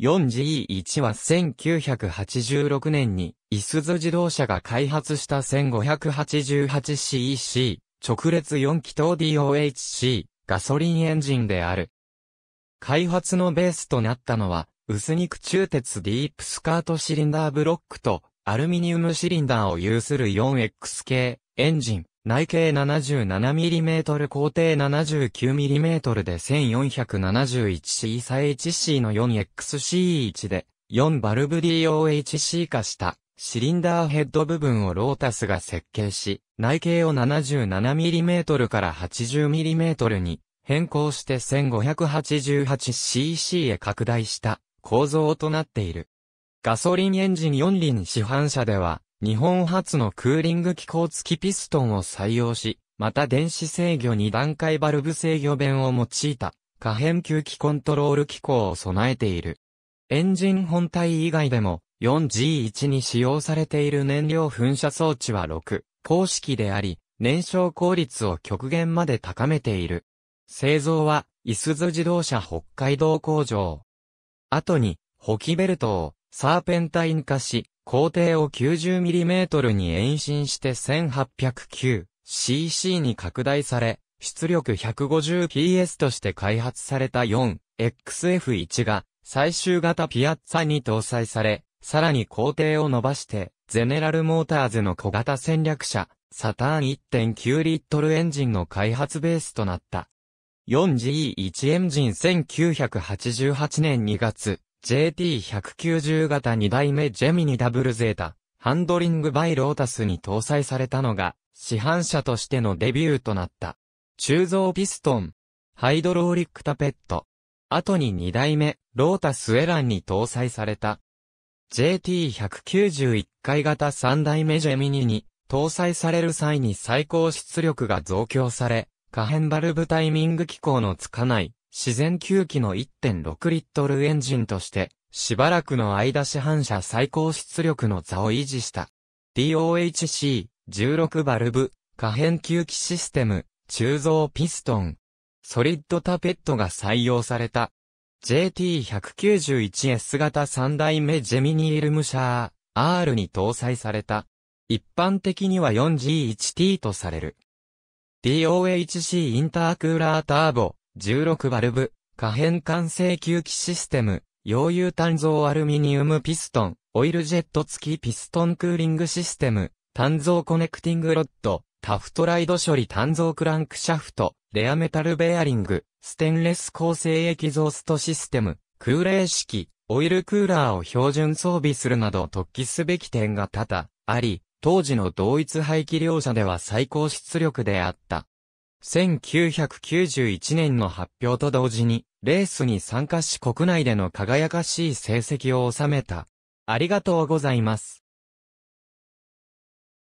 4GE1 は1986年に、イスズ自動車が開発した 1588cc、直列4気筒 DOHC、ガソリンエンジンである。開発のベースとなったのは、薄肉中鉄ディープスカートシリンダーブロックと、アルミニウムシリンダーを有する 4X 系エンジン。内径 77mm 高低 79mm で 1471C1C の 4XC1 で4バルブ DOHC 化したシリンダーヘッド部分をロータスが設計し、内径を 77mm から 80mm に変更して 1588cc へ拡大した構造となっている。ガソリンエンジン4輪市販車では日本初のクーリング機構付きピストンを採用し、また電子制御2段階バルブ制御弁を用いた可変吸気コントロール機構を備えている。エンジン本体以外でも 4G1 に使用されている燃料噴射装置は6公式であり、燃焼効率を極限まで高めている。製造は、イスズ自動車北海道工場。後に、ホキベルトをサーペンタイン化し、工程を 90mm に延伸して 1809cc に拡大され、出力 150PS として開発された 4XF1 が最終型ピアッツァに搭載され、さらに工程を伸ばして、ゼネラルモーターズの小型戦略車、サターン1.9リットルエンジンの開発ベースとなった。4G1 エンジン1988年2月、JT190 型2代目ジェミニダブルゼータ、ハンドリングバイロータスに搭載されたのが、市販車としてのデビューとなった。鋳造ピストン、ハイドローリックタペット。後に2代目、ロータスエランに搭載された。JT191 回型3代目ジェミニに、搭載される際に最高出力が増強され、可変バルブタイミング機構のつかない、自然吸気の1.6リットルエンジンとして、しばらくの間市販車最高出力の座を維持した。DOHC、16バルブ、可変吸気システム、鋳造ピストン、ソリッドタペットが採用された。JT191S 型3代目ジェミニールムシャー R に搭載された。一般的には 4G1T とされる。DOHC インタークーラーターボ、16バルブ、可変換制吸気システム、溶融炭造アルミニウムピストン、オイルジェット付きピストンクーリングシステム、炭造コネクティングロッド、タフトライド処理炭造クランクシャフト、レアメタルベアリング、ステンレス構成エキゾーストシステム、空冷式、オイルクーラーを標準装備するなど突起すべき点が多々あり、当時の同一排気量車では最高出力であった。1991年の発表と同時に、レースに参加し国内での輝かしい成績を収めた。ありがとうございます。